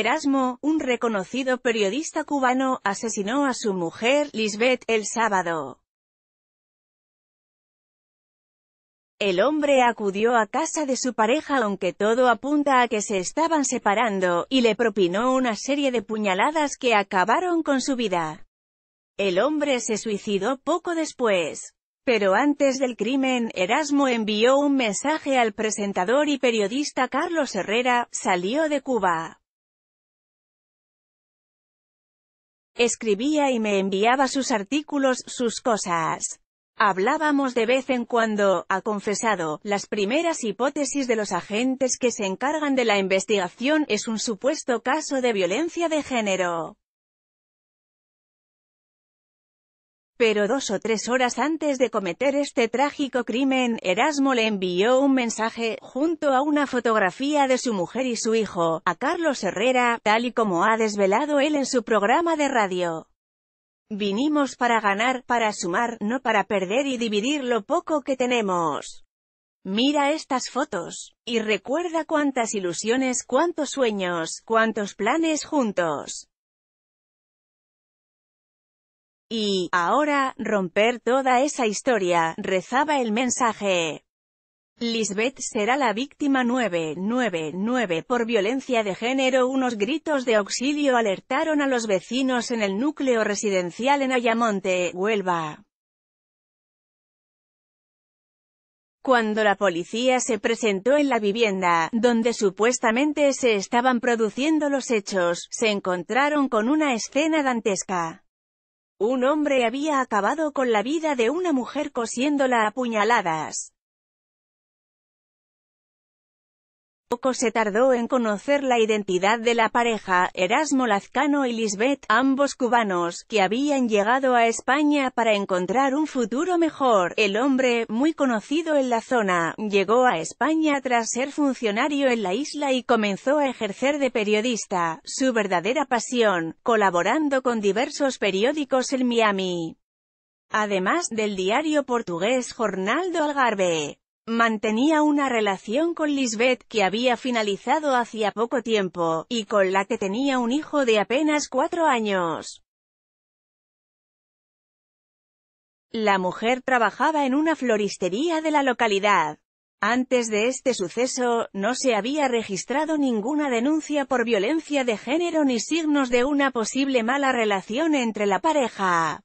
Erasmo, un reconocido periodista cubano, asesinó a su mujer, Lisbeth, el sábado. El hombre acudió a casa de su pareja aunque todo apunta a que se estaban separando, y le propinó una serie de puñaladas que acabaron con su vida. El hombre se suicidó poco después. Pero antes del crimen, Erasmo envió un mensaje al presentador y periodista Carlos Herrera, salió de Cuba. Escribía y me enviaba sus artículos, sus cosas. Hablábamos de vez en cuando, ha confesado, las primeras hipótesis de los agentes que se encargan de la investigación es un supuesto caso de violencia de género. Pero dos o tres horas antes de cometer este trágico crimen, Erasmo le envió un mensaje, junto a una fotografía de su mujer y su hijo, a Carlos Herrera, tal y como ha desvelado él en su programa de radio. Vinimos para ganar, para sumar, no para perder y dividir lo poco que tenemos. Mira estas fotos, y recuerda cuántas ilusiones, cuántos sueños, cuántos planes juntos. Y, ahora, romper toda esa historia, rezaba el mensaje. Lisbeth será la víctima 999 por violencia de género. Unos gritos de auxilio alertaron a los vecinos en el núcleo residencial en Ayamonte, Huelva. Cuando la policía se presentó en la vivienda, donde supuestamente se estaban produciendo los hechos, se encontraron con una escena dantesca. Un hombre había acabado con la vida de una mujer cosiéndola a puñaladas. Poco se tardó en conocer la identidad de la pareja, Erasmo Lazcano y Lisbeth, ambos cubanos, que habían llegado a España para encontrar un futuro mejor. El hombre, muy conocido en la zona, llegó a España tras ser funcionario en la isla y comenzó a ejercer de periodista, su verdadera pasión, colaborando con diversos periódicos en Miami. Además del diario portugués Jornal do Algarve. Mantenía una relación con Lisbeth que había finalizado hacía poco tiempo, y con la que tenía un hijo de apenas cuatro años. La mujer trabajaba en una floristería de la localidad. Antes de este suceso, no se había registrado ninguna denuncia por violencia de género ni signos de una posible mala relación entre la pareja.